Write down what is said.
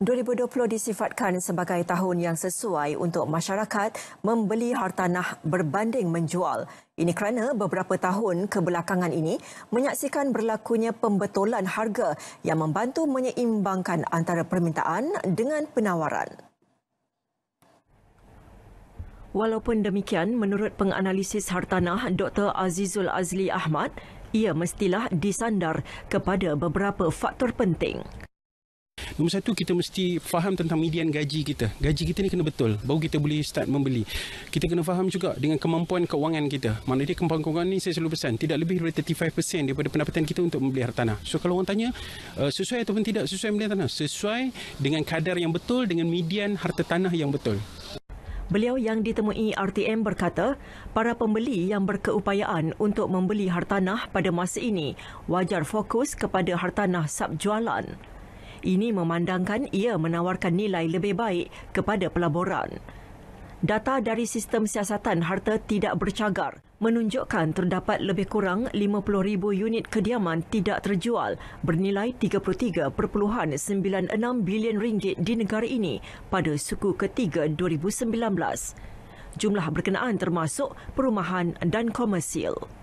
2020 disifatkan sebagai tahun yang sesuai untuk masyarakat membeli hartanah berbanding menjual. Ini kerana beberapa tahun kebelakangan ini menyaksikan berlakunya pembetulan harga yang membantu menyeimbangkan antara permintaan dengan penawaran. Walaupun demikian, menurut penganalisis hartanah Dr. Azizul Azli Ahmad, ia mestilah disandar kepada beberapa faktor penting. Nombor satu, kita mesti faham tentang median gaji kita. Gaji kita ni kena betul. Baru kita boleh start membeli. Kita kena faham juga dengan kemampuan keuangan kita. Mana dia kemampuan keuangan ni saya selalu pesan. Tidak lebih dari 35% daripada pendapatan kita untuk membeli hartanah. So kalau orang tanya, uh, sesuai ataupun tidak sesuai membeli hartanah? Sesuai dengan kadar yang betul, dengan median harta tanah yang betul. Beliau yang ditemui RTM berkata, para pembeli yang berkeupayaan untuk membeli hartanah pada masa ini wajar fokus kepada hartanah subjualan. Ini memandangkan ia menawarkan nilai lebih baik kepada pelaburan. Data dari sistem siasatan harta tidak bercagar menunjukkan terdapat lebih kurang 50,000 unit kediaman tidak terjual bernilai 33.96 bilion ringgit di negara ini pada suku ketiga 2019. Jumlah berkenaan termasuk perumahan dan komersil.